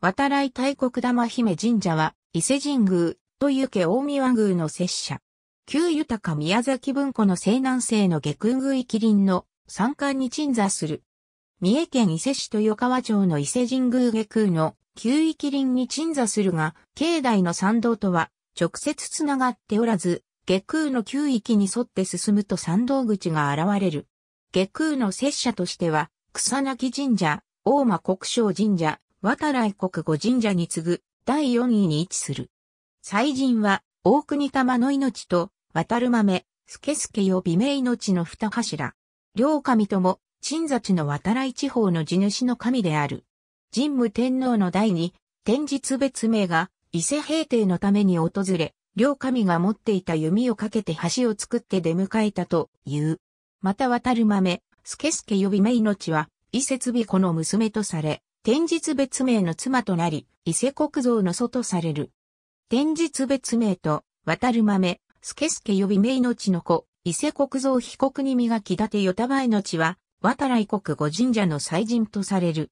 渡来大国玉姫神社は、伊勢神宮、とい家大宮宮の摂社。旧豊か宮崎文庫の西南西の下空宮域林の山間に鎮座する。三重県伊勢市豊川町の伊勢神宮下空の旧域林に鎮座するが、境内の参道とは直接つながっておらず、下空の旧域に沿って進むと参道口が現れる。下空の摂社としては、草薙神社、大間国章神社、渡来国五神社に次ぐ第四位に位置する。祭神は、大国玉の命と、渡る豆、スケスケよ美名命の二柱。両神とも、鎮座地の渡来地方の地主の神である。神武天皇の代に、天日別名が、伊勢平定のために訪れ、両神が持っていた弓をかけて橋を作って出迎えたという。また渡る豆、スケスケ呼び命は、伊勢び子の娘とされ、天日別名の妻となり、伊勢国像の祖とされる。天日別名と、渡る豆、助助呼び命の地の子、伊勢国像被告に磨き立て与田前の地は、渡来国御神社の祭神とされる。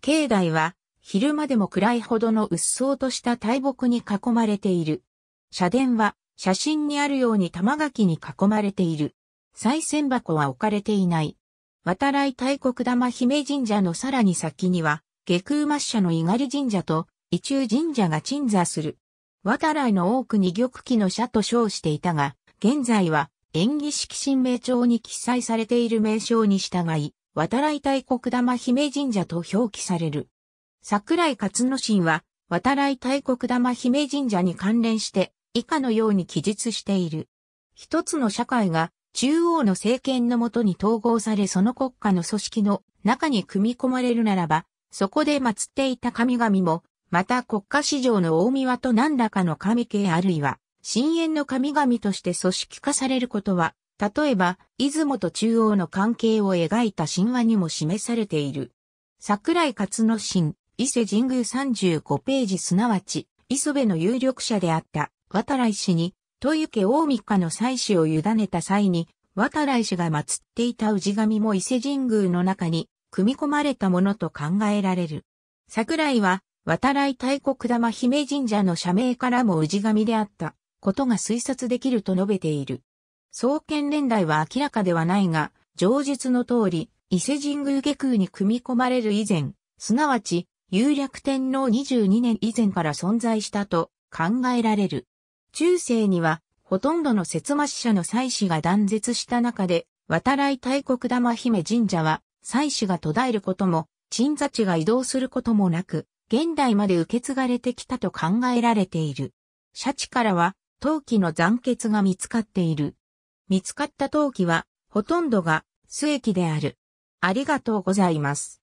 境内は、昼間でも暗いほどの鬱蒼とした大木に囲まれている。社殿は、写真にあるように玉垣に囲まれている。祭銭箱は置かれていない。渡来大国玉姫神社のさらに先には、下空抹茶の伊賀神社と、伊中神社が鎮座する。渡来の多くに玉器の社と称していたが、現在は、演技式神明帳に記載されている名称に従い、渡来大国玉姫神社と表記される。桜井勝之進は、渡来大国玉姫神社に関連して、以下のように記述している。一つの社会が、中央の政権のもとに統合されその国家の組織の中に組み込まれるならば、そこで祀っていた神々も、また国家史上の大宮と何らかの神系あるいは、深淵の神々として組織化されることは、例えば、出雲と中央の関係を描いた神話にも示されている。桜井勝之進、伊勢神宮35ページすなわち、磯部の有力者であった、渡来氏に、豊池大三日の祭祀を委ねた際に、渡来氏が祀っていた氏神も伊勢神宮の中に組み込まれたものと考えられる。桜井は、渡来大国玉姫神社の社名からも氏神であったことが推察できると述べている。創建年代は明らかではないが、上述の通り、伊勢神宮下空に組み込まれる以前、すなわち、有略天皇22年以前から存在したと考えられる。中世には、ほとんどの節末者の祭祀が断絶した中で、渡来大国玉姫神社は祭祀が途絶えることも、鎮座地が移動することもなく、現代まで受け継がれてきたと考えられている。シャチからは、陶器の残血が見つかっている。見つかった陶器は、ほとんどが、末期である。ありがとうございます。